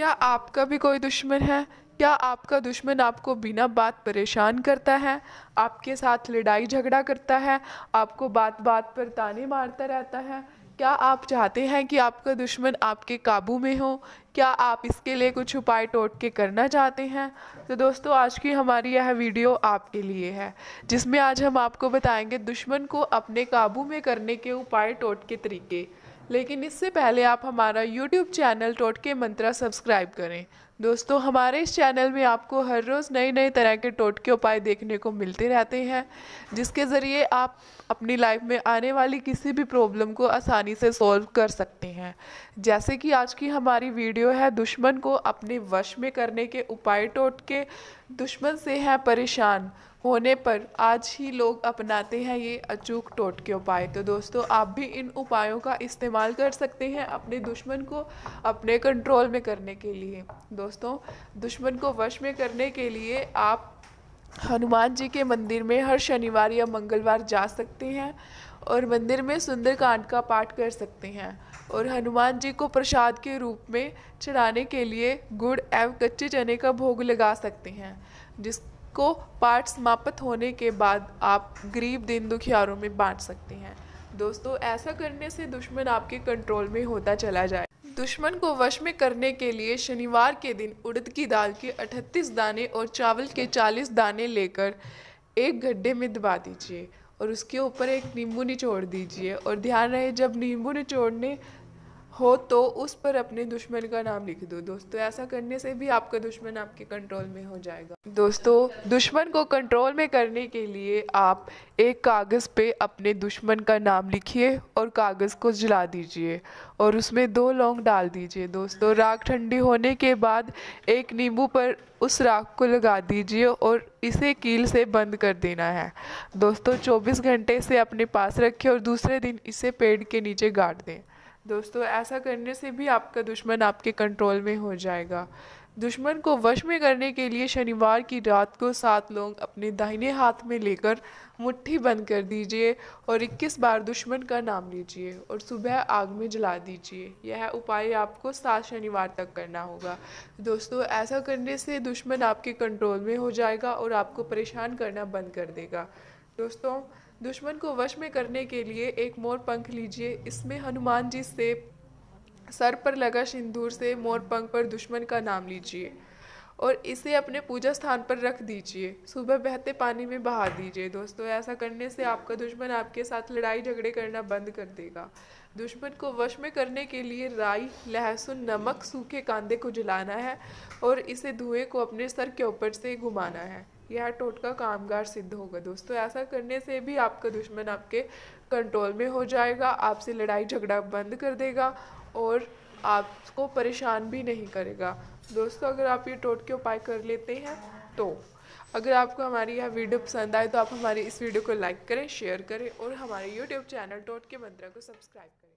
क्या आपका भी कोई दुश्मन है क्या आपका दुश्मन आपको बिना बात परेशान करता है आपके साथ लड़ाई झगड़ा करता है आपको बात बात पर ताने मारता रहता है क्या आप चाहते हैं कि आपका दुश्मन आपके काबू में हो क्या आप इसके लिए कुछ उपाय टोट के करना चाहते हैं तो दोस्तों आज की हमारी यह वीडियो आपके लिए है जिसमें आज हम आपको बताएंगे दुश्मन को अपने काबू में करने के उपाय टोट के तरीके लेकिन इससे पहले आप हमारा YouTube channel Totke Mantra subscribe करें दोस्तों हमारे इस चैनल में आपको हर रोज़ नए नए तरह के टोटके उपाय देखने को मिलते रहते हैं जिसके ज़रिए आप अपनी लाइफ में आने वाली किसी भी प्रॉब्लम को आसानी से सॉल्व कर सकते हैं जैसे कि आज की हमारी वीडियो है दुश्मन को अपने वश में करने के उपाय टोटके दुश्मन से हैं परेशान होने पर आज ही लोग अपनाते हैं ये अचूक टोटके उपाय तो दोस्तों आप भी इन उपायों का इस्तेमाल कर सकते हैं अपने दुश्मन को अपने कंट्रोल में करने के लिए दोस्तों दोस्तों दुश्मन को वश में करने के लिए आप हनुमान जी के मंदिर में हर शनिवार या मंगलवार जा सकते हैं और मंदिर में सुंदरकांड का पाठ कर सकते हैं और हनुमान जी को प्रसाद के रूप में चढ़ाने के लिए गुड़ एवं कच्चे चने का भोग लगा सकते हैं जिसको पाठ समाप्त होने के बाद आप गरीब दिन दुखियारों में बांट सकते हैं दोस्तों ऐसा करने से दुश्मन आपके कंट्रोल में होता चला जाए दुश्मन को वश में करने के लिए शनिवार के दिन उड़द की दाल के 38 दाने और चावल के 40 दाने लेकर एक गड्ढे में दबा दीजिए और उसके ऊपर एक नींबू निचोड़ दीजिए और ध्यान रहे जब नींबू निचोड़ने हो तो उस पर अपने दुश्मन का नाम लिख दो दोस्तों ऐसा करने से भी आपका दुश्मन आपके कंट्रोल में हो जाएगा दोस्तों दुश्मन को कंट्रोल में करने के लिए आप एक कागज़ पे अपने दुश्मन का नाम लिखिए और कागज़ को जला दीजिए और उसमें दो लौंग डाल दीजिए दोस्तों राख ठंडी होने के बाद एक नींबू पर उस राख को लगा दीजिए और इसे कील से बंद कर देना है दोस्तों 24 घंटे से अपने पास रखें और दूसरे दिन इसे पेड़ के नीचे गाड़ दें दोस्तों ऐसा करने से भी आपका दुश्मन आपके कंट्रोल में हो जाएगा दुश्मन को वश में करने के लिए शनिवार की रात को सात लोग अपने दाहिने हाथ में लेकर मुट्ठी बंद कर दीजिए और 21 बार दुश्मन का नाम लीजिए और सुबह आग में जला दीजिए यह उपाय आपको सात शनिवार तक करना होगा दोस्तों ऐसा करने से दुश्मन आपके कंट्रोल में हो जाएगा और आपको परेशान करना बंद कर देगा दोस्तों दुश्मन को वश में करने के लिए एक मोर पंख लीजिए इसमें हनुमान जी से सर पर लगा सिंदूर से मोर पंख पर दुश्मन का नाम लीजिए और इसे अपने पूजा स्थान पर रख दीजिए सुबह बहते पानी में बहा दीजिए दोस्तों ऐसा करने से आपका दुश्मन आपके साथ लड़ाई झगड़े करना बंद कर देगा दुश्मन को वश में करने के लिए राई लहसुन नमक सूखे कांदे को जलाना है और इसे धुएं को अपने सर के ऊपर से घुमाना है यह टोटका तो कामगार सिद्ध होगा दोस्तों ऐसा करने से भी आपका दुश्मन आपके कंट्रोल में हो जाएगा आपसे लड़ाई झगड़ा बंद कर देगा और आपको परेशान भी नहीं करेगा दोस्तों अगर आप ये टोटके उपाय कर लेते हैं तो अगर आपको हमारी यह वीडियो पसंद आए तो आप हमारी इस वीडियो को लाइक करें शेयर करें और हमारे यूट्यूब चैनल टोटके मंत्रा को सब्सक्राइब करें